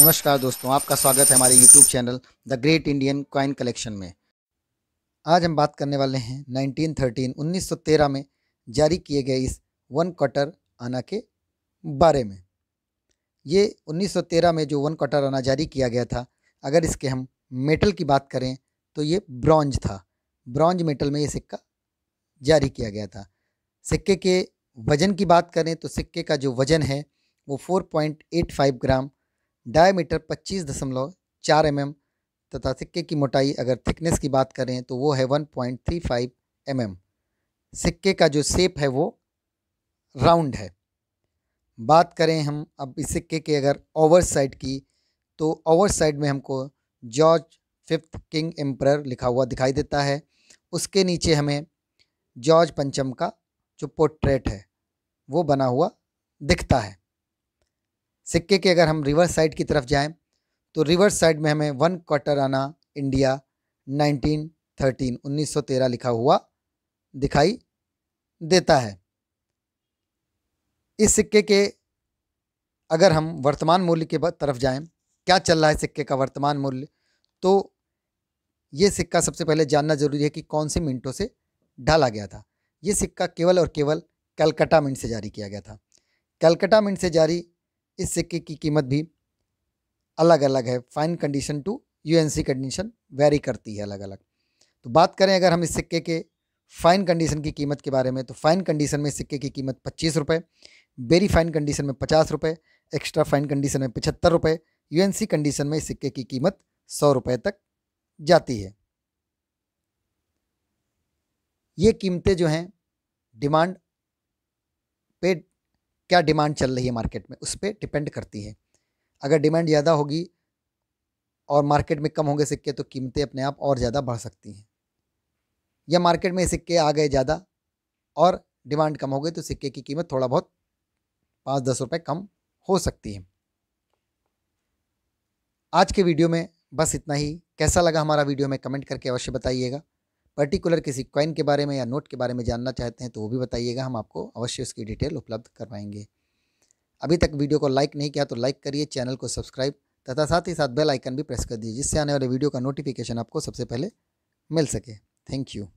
नमस्कार दोस्तों आपका स्वागत है हमारे YouTube channel the great Indian coin collection में आज हम बात करने वाले हैं 1913 1913 में जारी किए गए इस वन क्वार्टर आना के बारे में ये 1913 में जो वन क्वार्टर आना जारी किया गया था अगर इसके हम मेटल की बात करें तो ये ब्रॉन्ज था ब्रॉन्ज मेटल में ये सिक्का जारी किया गया था सिक्के के वज़न की बात करें तो सिक्के का जो वज़न है वो 4.85 ग्राम डायमीटर 25.4 एम mm तथा सिक्के की मोटाई अगर थिकनेस की बात करें तो वो है 1.35 पॉइंट mm. सिक्के का जो सेप है वो राउंड है बात करें हम अब इस सिक्के के अगर ओवर साइड की तो ओवर साइड में हमको जॉर्ज फिफ्थ किंग एम्प्रर लिखा हुआ दिखाई देता है उसके नीचे हमें जॉर्ज पंचम का जो पोर्ट्रेट है वो बना हुआ दिखता है सिक्के के अगर हम रिवर्स साइड की तरफ जाएं तो रिवर्स साइड में हमें वन क्वार्टर आना इंडिया 1913 1913 लिखा हुआ दिखाई देता है इस सिक्के के अगर हम वर्तमान मूल्य के तरफ जाएं क्या चल रहा है सिक्के का वर्तमान मूल्य तो ये सिक्का सबसे पहले जानना जरूरी है कि कौन से मिनटों से ढाला गया था ये सिक्का केवल और केवल कलकत्ता मिंट से जारी किया गया था कलकत्ता मिंट से जारी इस सिक्के की कीमत भी अलग अलग है fine condition to UNC condition vary करती है अलग अलग तो बात करें अगर हम इस सिक्के के फाइन कंडीशन की कीमत के बारे में तो फाइन कंडीशन में सिक्के की कीमत पच्चीस रुपये बेरी फाइन कंडीशन में पचास रुपये एक्स्ट्रा फाइन कंडीशन में पचहत्तर रुपये सी कंडीशन में सिक्के की कीमत सौ रुपये तक जाती है ये कीमतें जो हैं डिमांड पेड क्या डिमांड चल रही है मार्केट में उस पर डिपेंड करती है अगर डिमांड ज़्यादा होगी और मार्केट में कम होंगे सिक्के तो कीमतें अपने आप और ज़्यादा बढ़ सकती हैं या मार्केट में सिक्के आ गए ज़्यादा और डिमांड कम हो गई तो सिक्के की कीमत थोड़ा बहुत पाँच दस रुपये कम हो सकती है आज के वीडियो में बस इतना ही कैसा लगा हमारा वीडियो में कमेंट करके अवश्य बताइएगा पर्टिकुलर किसी कॉइन के बारे में या नोट के बारे में जानना चाहते हैं तो वो भी बताइएगा हम आपको अवश्य उसकी डिटेल उपलब्ध करवाएंगे अभी तक वीडियो को लाइक नहीं किया तो लाइक करिए चैनल को सब्सक्राइब तथा साथ ही साथ बेल आइकन भी प्रेस कर दीजिए जिससे आने वाले वीडियो का नोटिफिकेशन आपको सबसे पहले मिल सके थैंक यू